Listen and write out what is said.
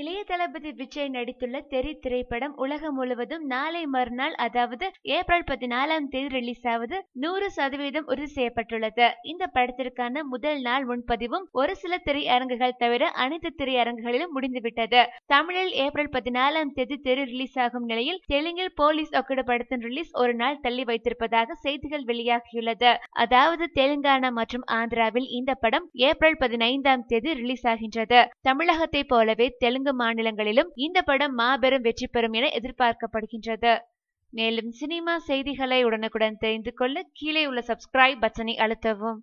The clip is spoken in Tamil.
இளைய தளபதி விஜய் நடித்துள்ள தெரி திரைப்படம் உலகம் முழுவதும் நாளை மறுநாள் அதாவது ஏப்ரல் பதினாலாம் தேதி ரிலீஸ் ஆவது நூறு சதவீதம் உறுதி செய்யப்பட்டுள்ளது இந்த படத்திற்கான முதல் நாள் முன்பதிவும் ஒரு சில திரையரங்குகள் தவிர அனைத்து திரையரங்குகளிலும் முடிந்துவிட்டது தமிழில் ஏப்ரல் பதினாலாம் தேதி தெரு ரிலீஸ் ஆகும் நிலையில் தெலுங்கில் போலீஸ் ஒக்கிட படத்தின் ரிலீஸ் ஒரு நாள் தள்ளி வைத்திருப்பதாக செய்திகள் வெளியாகியுள்ளது அதாவது தெலுங்கானா மற்றும் ஆந்திராவில் இந்த படம் ஏப்ரல் பதினைந்தாம் தேதி ரிலீஸ் ஆகின்றது தமிழகத்தை போலவே தெலுங்கு நான்கு மாநிலங்களிலும் இந்த படம் மாபெரும் வெற்றி பெறும் என எதிர்பார்க்கப்படுகின்றது மேலும் சினிமா செய்திகளை உடனுக்குடன் தெரிந்து கொள்ள கீழே உள்ள சப்ஸ்கிரைப் பட்டனை அழுத்தவும்